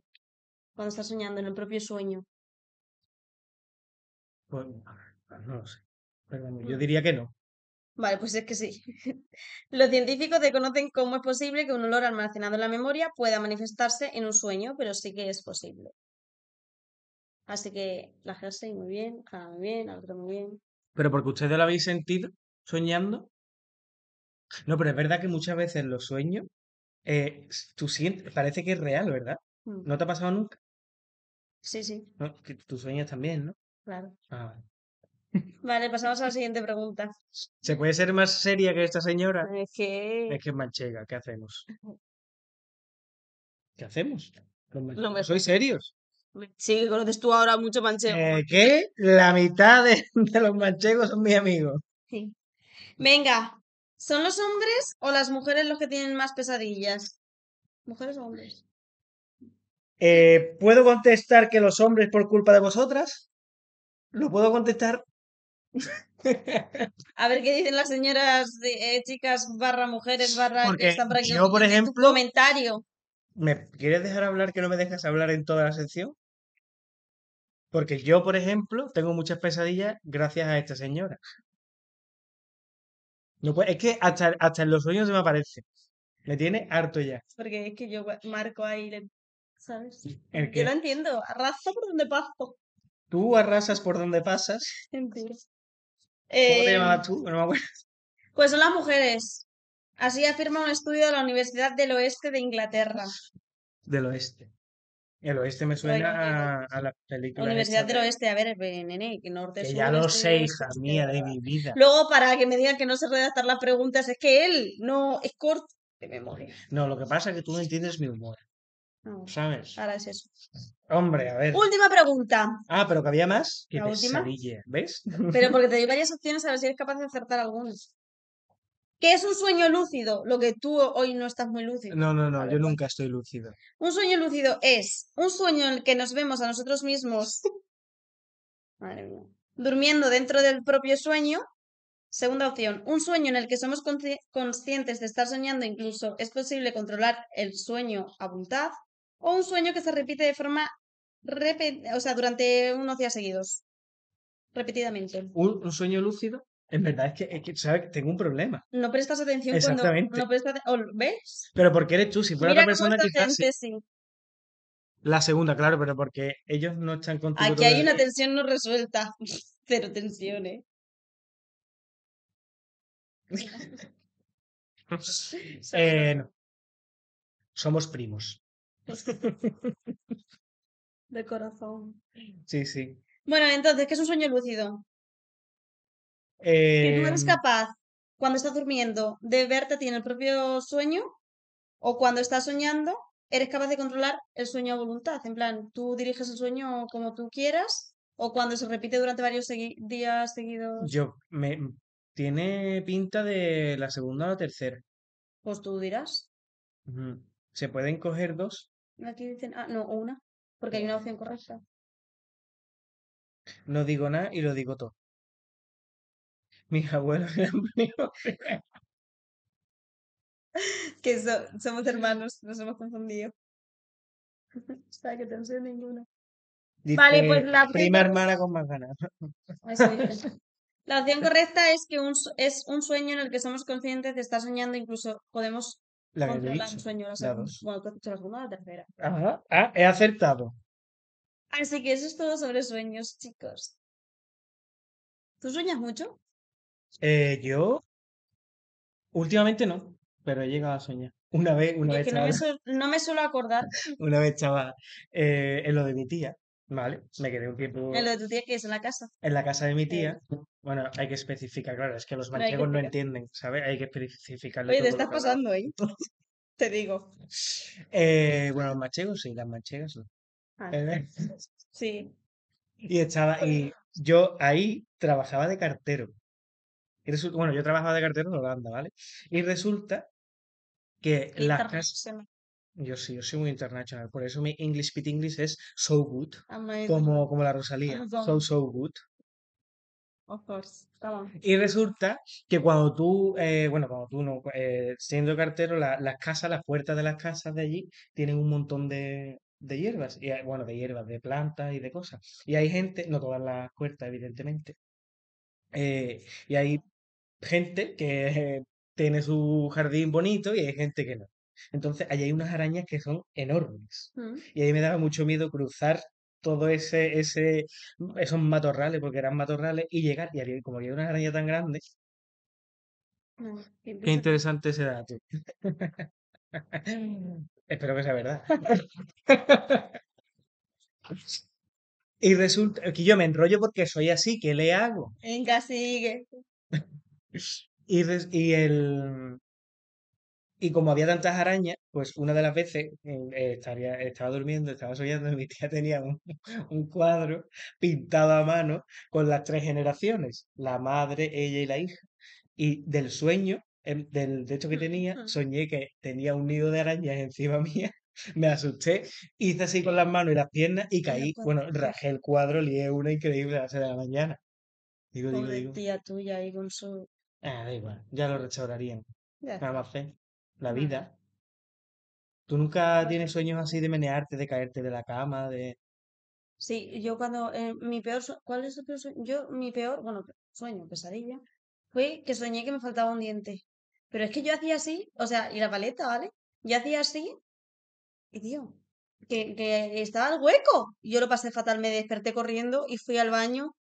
Cuando estás soñando, en el propio sueño. Pues no lo sé. yo mm. diría que no. Vale, pues es que sí. <laughs> Los científicos desconocen cómo es posible que un olor almacenado en la memoria pueda manifestarse en un sueño, pero sí que es posible. Así que la jersey muy bien, muy bien, la otra muy bien. Pero porque ustedes lo habéis sentido soñando. No, pero es verdad que muchas veces los sueños eh, tú parece que es real, ¿verdad? Mm. ¿No te ha pasado nunca? Sí, sí. ¿Tus sueños sueñas también, ¿no? Claro. Ah, <laughs> vale. pasamos a la siguiente pregunta. ¿Se puede ser más seria que esta señora? Es que... Es que manchega, ¿qué hacemos? <laughs> ¿Qué hacemos? No me... ¿Sois serios? Sí, conoces tú ahora mucho manchego. Eh, ¿Qué? La mitad de, <laughs> de, los manchegos son mis amigos. Sí. Venga, ¿Son los hombres o las mujeres los que tienen más pesadillas? ¿Mujeres o hombres? Eh, ¿Puedo contestar que los hombres por culpa de vosotras? ¿Lo puedo contestar? <laughs> A ver qué dicen las señoras de, eh, chicas barra mujeres barra que están por aquí. Yo, por ejemplo, comentario. ¿Me quieres dejar hablar que no me dejas hablar en toda la sección? Porque yo, por ejemplo, tengo muchas pesadillas gracias a esta señora. No, es que hasta, en los sueños se me aparece. Me tiene harto ya. Porque es que yo marco ahí, ¿sabes? Yo lo entiendo. Arrasa por donde paso. Tú arrasas por donde pasas. <laughs> ¿Cómo te eh, llamabas tú? No me acuerdo. Pues son las mujeres. Así afirma un estudio de la Universidad del Oeste de Inglaterra. Del Oeste. El oeste me suena a, la película. Universidad del Oeste, a ver, nene, que norte Que ya lo este, sé, hija mía de mi vida. Luego, para que me digan que no sé redactar las preguntas, es que él no es corto de memoria. No, lo que pasa es que tú no entiendes mi humor. ¿Sabes? Ahora es eso. Hombre, a ver. Última pregunta. Ah, pero que había más. la última? ¿Ves? Pero porque te doy <laughs> varias opciones a ver si eres capaz de acertar algunas. ¿Qué es un sueño lúcido? Lo que tú hoy no estás muy lúcido. No, no, no, yo nunca estoy lúcido. Un sueño lúcido es un sueño en el que nos vemos a nosotros mismos <laughs> durmiendo dentro del propio sueño. Segunda opción, un sueño en el que somos conscientes de estar soñando, incluso es posible controlar el sueño a voluntad. O un sueño que se repite de forma, o sea, durante unos días seguidos, repetidamente. un sueño lúcido? En verdad es que, Tengo un problema. No prestas atención Exactamente. cuando no prestas ¿Ves? Pero porque eres tú, si fuera otra persona que sí. La segunda, claro, pero porque ellos no están contigo. Aquí hay una tensión no resuelta. <laughs> Cero tensión, ¿eh? <laughs> eh Somos primos. <laughs> De corazón. Sí, sí. Bueno, entonces, ¿qué es un sueño lúcido? Eh... tú eres em capaz, cuando estás durmiendo, de verte a ti en el propio sueño, o cuando estás soñando, eres capaz de controlar el sueño a voluntad. En plan, tú diriges el sueño como tú quieras, o cuando se repite durante varios días seguidos. Yo, me, mm, tiene pinta de la segunda o la tercera. Pues tú dirás. Se pueden coger dos. Aquí dicen, ah, no, una, porque hay una opción correcta. No digo nada y lo digo todo mis abuelos eran que somos hermanos, nos hemos confundido. <laughs> sea que no sé ninguna. vale, pues la prima hermana con más ganas. <laughs> <laughs> La opción correcta es que un, es un sueño en el que somos conscientes de estar soñando, incluso podemos la controlar un sueño. la Bueno, la segunda o la tercera. Ajá. Ah, he acertado. Así que eso es todo sobre sueños, chicos. ¿Tú sueñas mucho? Eh, yo, últimamente no, pero he llegado a soñar. <laughs> Una vez, una vez. no, me suelo, acordar. <laughs> Una vez, chaval, eh, en lo de mi tía, ¿vale? Me quedé un tiempo. ¿En lo de tu tía que es en la casa? En la casa de mi eh, tía. Bueno, hay que especificar, claro, es que los manchegos no entienden, ¿sabes? Hay que especificar. Oye, te estás pasando ahí. <laughs> te digo. bueno, los manchegos sí, las manchegas no. Ah, sí. Y estaba, y yo ahí trabajaba de cartero bueno, yo trabajaba de cartero en Holanda, ¿vale? Y resulta que las casas... Yo sí, yo soy muy internacional, por eso mi English Pit English es so good, ah, como, como la Rosalía, <laughs> so, so good. Of course. Y resulta que cuando tú, eh, bueno, cuando tú no, eh, siendo cartero, las casas, las puertas de las casas de allí tienen un montón de, hierbas, y bueno, de hierbas, de plantas y de cosas. Y hay gente, no todas las puertas, evidentemente, eh, y hay gente que tiene su jardín bonito y hay gente que no. Entonces, allí hay unas arañas que son enormes. Mm. Y ahí me daba mucho miedo cruzar todo ese, ese, esos matorrales, porque eran matorrales, y llegar, y había, como había una arañas tan grande. Mm, qué, interesante ese dato. <laughs> Espero que sea verdad. <laughs> y resulta que yo me enrollo porque soy así, ¿qué le hago? Venga, sigue. Y, el, y como había tantas arañas, pues una de las veces estaba durmiendo, estaba soñando y <laughs> mi tía tenía un, un, cuadro pintado a mano con las tres generaciones, la madre, ella y la hija. Y del sueño, em, del, de hecho que tenía, soñé que tenía un nido de arañas encima <laughs> mía me asusté, hice así con las manos y las piernas y caí. Bueno, rajé el cuadro, lié una increíble a de la mañana. con Ah, da igual, ya lo restaurarían. Nada más fe. La mm. vida. ¿Tú nunca tienes sueños así de menearte, de caerte de la cama, de...? Sí, yo cuando... Eh, mi peor... ¿Cuál es el peor sueño? Yo, mi peor... Bueno, sueño, pesadilla. Fue que soñé que me faltaba un diente. Pero es que yo hacía así, o sea, y la paleta, ¿vale? Yo hacía así y, tío, que, que estaba el hueco. Yo lo pasé fatal, me desperté corriendo y fui al baño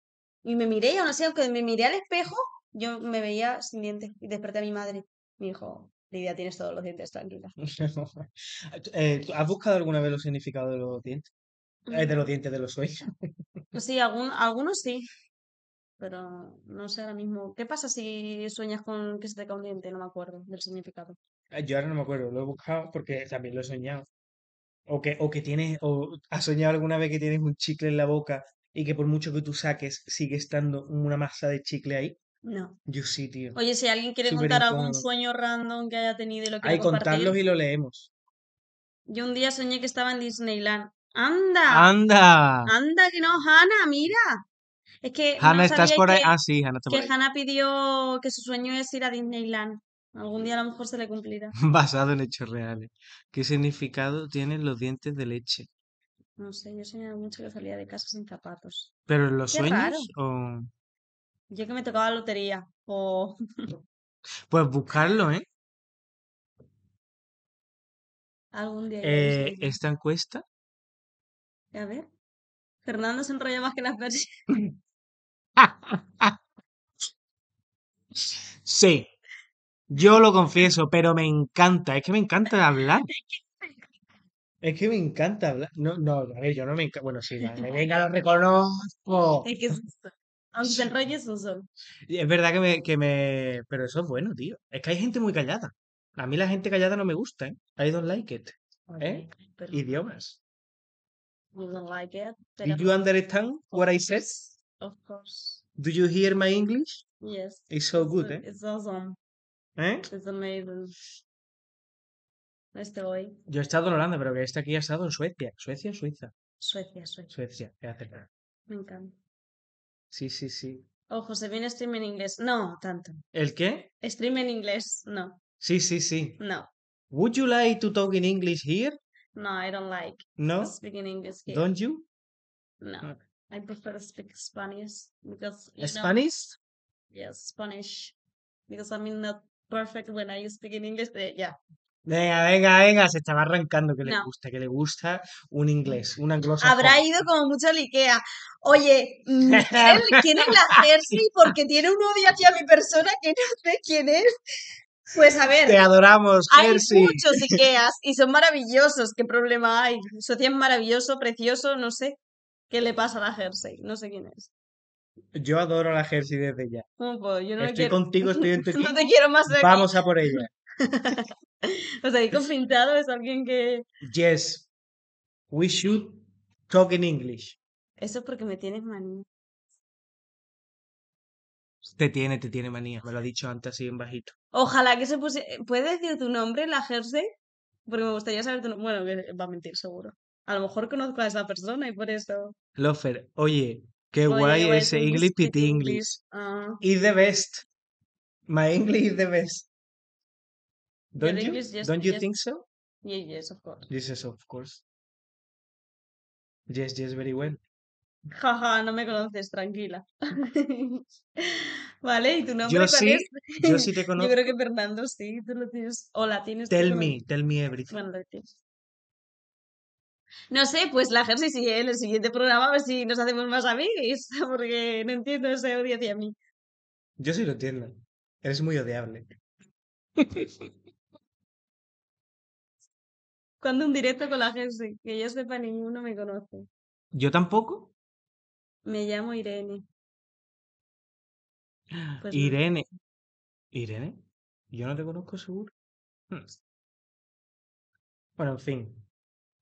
y me miré, y aún así, aunque me miré al espejo, yo me veía sin dientes y desperté a mi madre. Me dijo, Lidia, tienes todos los dientes, tranquila. <laughs> Eh, ¿Has buscado alguna vez los significados de los dientes? Eh, de mm. los dientes de los sueños. Pues sí, algún, algunos sí. Pero no sé ahora mismo. ¿Qué pasa si sueñas con que se te cae un diente? No me acuerdo del significado. Eh, yo ahora no me acuerdo, lo he buscado porque también lo he soñado. O que, o que tienes, o has soñado alguna vez que tienes un chicle en la boca y que por mucho que tú saques sigue estando una masa de chicle ahí. No. Yo sí, tío. Oye, si alguien quiere contar algún sueño random que haya tenido y lo que Hay contarlos y lo leemos. Yo un día soñé que estaba en Disneyland. ¡Anda! ¡Anda! ¡Anda que no, Hannah, mira! Es que Hanna, estás por ahí. Ah, sí, Hanna está que Hannah pidió que su sueño es ir a Disneyland. Algún día a lo mejor se le cumplirá. <laughs> Basado en hechos reales. ¿Qué significado tienen los dientes de leche? No sé, yo soñaba mucho que salía de casa sin zapatos. ¿Pero los sueños o yo que me tocaba la lotería. o... Pues buscarlo, ¿eh? Algún día. Eh, esta encuesta. A ver. Fernando se enrolla más que las personas. <laughs> sí. Yo lo confieso, pero me encanta. Es que me encanta hablar. <laughs> Es que me encanta hablar. No, no, a ver, yo no me encanta. Bueno, sí, <laughs> venga, lo reconozco. Es que es aunque te enrolles Es verdad que me, que me. Pero eso es bueno, tío. Es que hay gente muy callada. A mí la gente callada no me gusta, ¿eh? I don't like it. ¿Eh? Idiomas. You don't like it. Do you understand what I said? Of course. Do you hear my English? Yes. It's so good, ¿eh? It's awesome. ¿Eh? It's amazing. Yo he estado en Holanda, pero que este aquí ha estado en Suecia. Suecia, Suiza. Suecia, Suecia. Suecia, es acertado. Me encanta. Sí, sí, sí. Ojo, se viene stream en inglés. No, tanto. ¿El qué? Stream en inglés, no. Sí, sí, sí. No. Would you like to talk in English here? No, I don't like. No. Speaking English here. Don't you? No. Ah. I prefer to speak Spanish because you Spanish? yes, Spanish. Because I'm not perfect when I speak in English. yeah. Venga, venga, venga, se estaba arrancando, que le gusta, que le gusta un inglés, un anglosajón. Habrá ido como mucho al Ikea. Oye, ¿quién es la Jersey? Porque tiene un odio hacia mi persona que no sé quién es. Pues a ver. Te adoramos, Jersey. Hay muchos Ikeas y son <laughs> maravillosos. ¿Qué problema hay? Socia maravilloso, precioso, no sé. ¿Qué le pasa a la Jersey? No sé quién es. Yo adoro a la Jersey desde ya. puedo, yo estoy contigo, estoy <laughs> en No te quiero más de Vamos a por ella. <laughs> o sea, con Pintado es alguien que... Yes, we should talk in English. Eso es porque me tienes manía. Te tiene, te tiene manía, me lo ha dicho antes así en bajito. Ojalá que se puse... ¿Puede decir tu nombre, en la Jersey? Porque me gustaría saber tu nombre. Bueno, va a mentir seguro. A lo mejor conozco a esa persona y por eso... Lofer, oye, qué guay ese English, Pit English. English. Ah. Is the best. My English is the best. Don't you? Don't you Sí, think so? Yeah, yes, of course. Yes, of course. Yes, yes, very well. Jaja, no me conoces, tranquila. <laughs> vale, ¿y tu nombre yo sí, <laughs> Yo sí te conozco. Yo creo que Fernando sí, tú lo tienes. Hola, tienes. Tell me, tell me everything. No sé, pues la Jersey sigue ¿eh? en el siguiente programa a ver si nos hacemos más amigos, <laughs> porque no entiendo ese odio hacia mí. Yo sí lo entiendo. Eres muy odiable. Cuando un directo con la gente? Que yo sepa, ninguno me conoce. ¿Yo tampoco? Me llamo Irene. <gasps> Pues Irene. ¿Irene? Yo no te conozco seguro. Hmm. Bueno, en fin.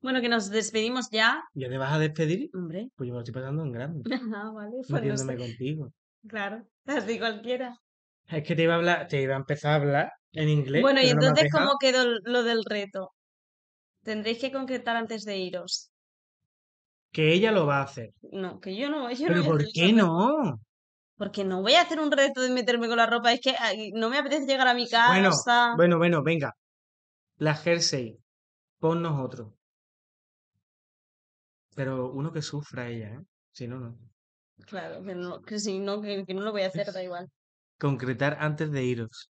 Bueno, que nos despedimos ya. ¿Ya te vas a despedir? Hombre. Pues yo me lo estoy pasando en grande. <laughs> ah, vale. Pues contigo. Claro, así cualquiera. Es que te iba a hablar, te iba a empezar a hablar en inglés. Bueno, y entonces, ¿cómo quedó lo del reto? Tendréis que concretar antes de iros. Que ella lo va a hacer. No, que yo no. <laughs> ¿Pero por qué no? Porque no voy a hacer un reto de meterme con la ropa. Es que no me apetece llegar a mi casa. Bueno, bueno, venga. La jersey. Ponnos otro. Pero uno que sufra ella, ¿eh? Si no, no. Claro, que, si no, que no lo voy a hacer, da <laughs> igual. Concretar antes de iros.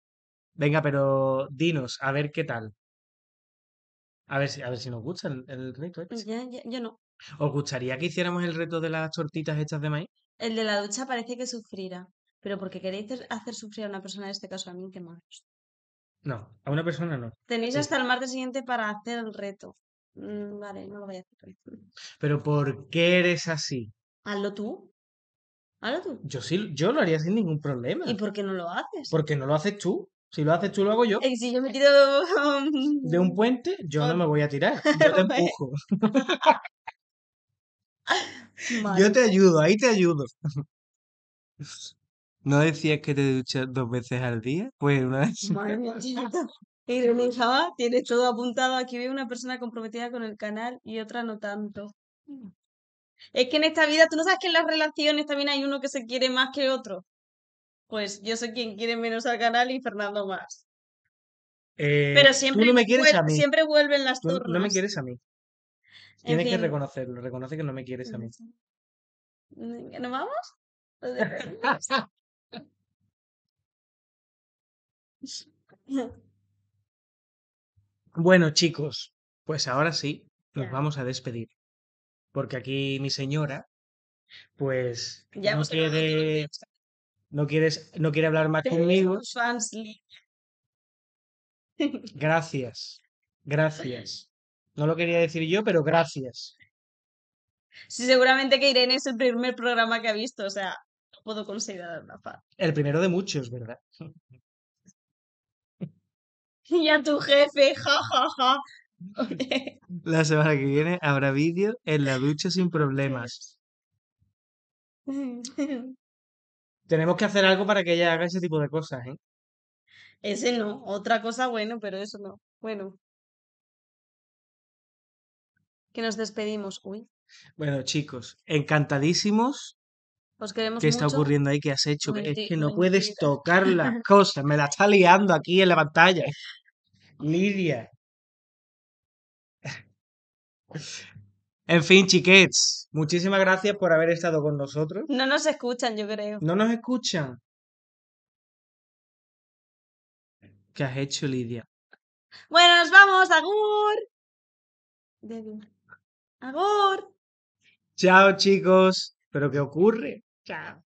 Venga, pero dinos, a ver qué tal. A ver si, a ver si nos gusta el, reto. Este. yo no. ¿Os gustaría que hiciéramos el reto de las tortitas hechas de maíz? El de la ducha parece que sufrirá. Pero porque queréis hacer sufrir a una persona, en este caso a mí, que más. No, a una persona no. Tenéis hasta el martes siguiente para hacer el reto. Mm, vale, no lo voy a hacer. Pero ¿por qué eres así? Hazlo tú. Hazlo tú. Yo sí, yo lo haría sin ningún problema. ¿Y por qué no lo haces? Porque no lo haces tú. Si lo haces tú, lo hago yo. si yo me tiro <laughs> de un puente, yo no me voy a tirar. Yo te <laughs> empujo. <laughs> yo te ayudo, ahí te ayudo. ¿No decías que te duchas dos veces al día? Pues una vez. Madre mía, tienes todo apuntado. Aquí veo una persona comprometida con el canal y otra no tanto. Es que en esta vida, tú no sabes que en las relaciones también hay uno que se quiere más que otro pues yo soy quien quiere menos al canal y Fernando más. Eh, Pero siempre, siempre vuelven las tú No me quieres a mí. Tienes que reconocerlo, reconoce que no me quieres a mí. Mm, ¿No vamos? bueno, chicos, pues ahora sí, nos vamos a despedir. Porque aquí mi señora, pues, no quiere no quieres, no quiere hablar más conmigo. gracias, gracias. <laughs> No lo quería decir yo, pero gracias. Sí, seguramente que Irene es el primer programa que ha visto, o sea, no puedo considerar una paz. El primero de muchos, ¿verdad? <laughs> <laughs> y a tu jefe, jajaja. La semana que viene habrá vídeo en la ducha sin problemas. Tenemos que hacer algo para que ella haga ese tipo de cosas, ¿eh? Ese no, otra cosa bueno, pero eso no. Bueno. Que nos despedimos, uy. Bueno, chicos, encantadísimos. Os queremos ¿Qué está ocurriendo ahí? ¿Qué has hecho? es que no puedes tocar las <laughs> cosas. Me la está liando aquí en la pantalla. Lidia. En fin, chiquets, muchísimas gracias por haber estado con nosotros. No nos escuchan, yo creo. No nos escuchan. ¿Qué has hecho, Lidia? Bueno, nos vamos, Agur. Agur. Chao, chicos. ¿Pero qué ocurre? Chao.